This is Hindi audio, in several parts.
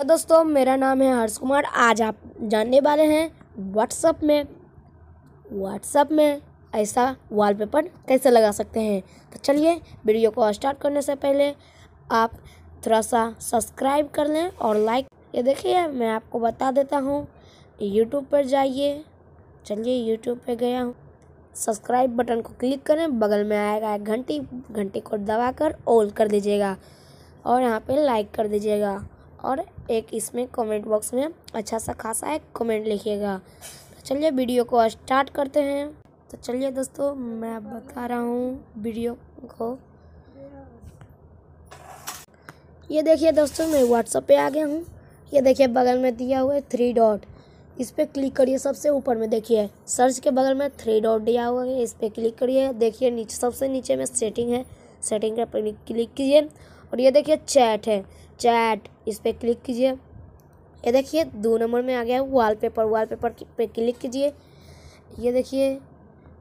तो दोस्तों मेरा नाम है हर्ष कुमार आज आप जानने वाले हैं व्हाट्सअप में व्हाट्सअप में ऐसा वॉलपेपर कैसे लगा सकते हैं तो चलिए वीडियो को स्टार्ट करने से पहले आप थोड़ा सा सब्सक्राइब कर लें और लाइक ये देखिए मैं आपको बता देता हूँ यूट्यूब पर जाइए चलिए यूट्यूब पर गया हूँ सब्सक्राइब बटन को क्लिक करें बगल में आएगा एक घंटी घंटी को कर ऑल कर दीजिएगा और यहाँ पर लाइक कर दीजिएगा और एक इसमें कमेंट बॉक्स में अच्छा सा खासा एक कमेंट लिखिएगा तो चलिए वीडियो को स्टार्ट करते हैं तो चलिए दोस्तों मैं बता रहा हूँ वीडियो को ये देखिए दोस्तों मैं व्हाट्सअप पे आ गया हूँ ये देखिए बगल में दिया हुआ है थ्री डॉट इस पर क्लिक करिए सबसे ऊपर में देखिए सर्च के बगल में थ्री डॉट दिया हुआ है इस पर क्लिक करिए देखिए नीचे सबसे नीचे में सेटिंग है सेटिंग पर क्लिक कीजिए और ये देखिए चैट है चैट इस पर क्लिक कीजिए ये देखिए दो नंबर में आ गया है वॉलपेपर वॉलपेपर पे क्लिक कीजिए ये देखिए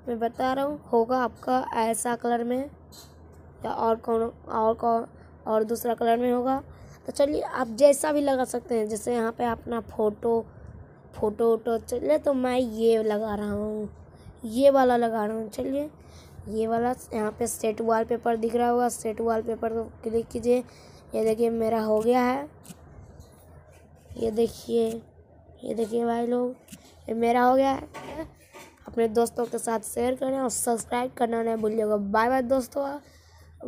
मैं बता रहा हूँ होगा आपका ऐसा कलर में या और कौन और कौन और दूसरा कलर में होगा तो चलिए आप जैसा भी लगा सकते हैं जैसे यहाँ पे अपना फ़ोटो फ़ोटो वोटो चलिए तो मैं ये लगा रहा हूँ ये वाला लगा रहा हूँ चलिए ये वाला यहाँ पे सेट वॉलपेपर दिख रहा होगा सेट वॉलपेपर को क्लिक कीजिए ये देखिए मेरा हो गया है ये देखिए ये देखिए भाई लोग ये मेरा हो गया है अपने दोस्तों के साथ शेयर करें और सब्सक्राइब करना नहीं भूलिएगा बाय बाय दोस्तों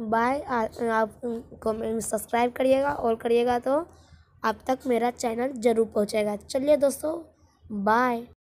बाय आप सब्सक्राइब करिएगा और करिएगा तो आप तक मेरा चैनल ज़रूर पहुँचेगा चलिए दोस्तों बाय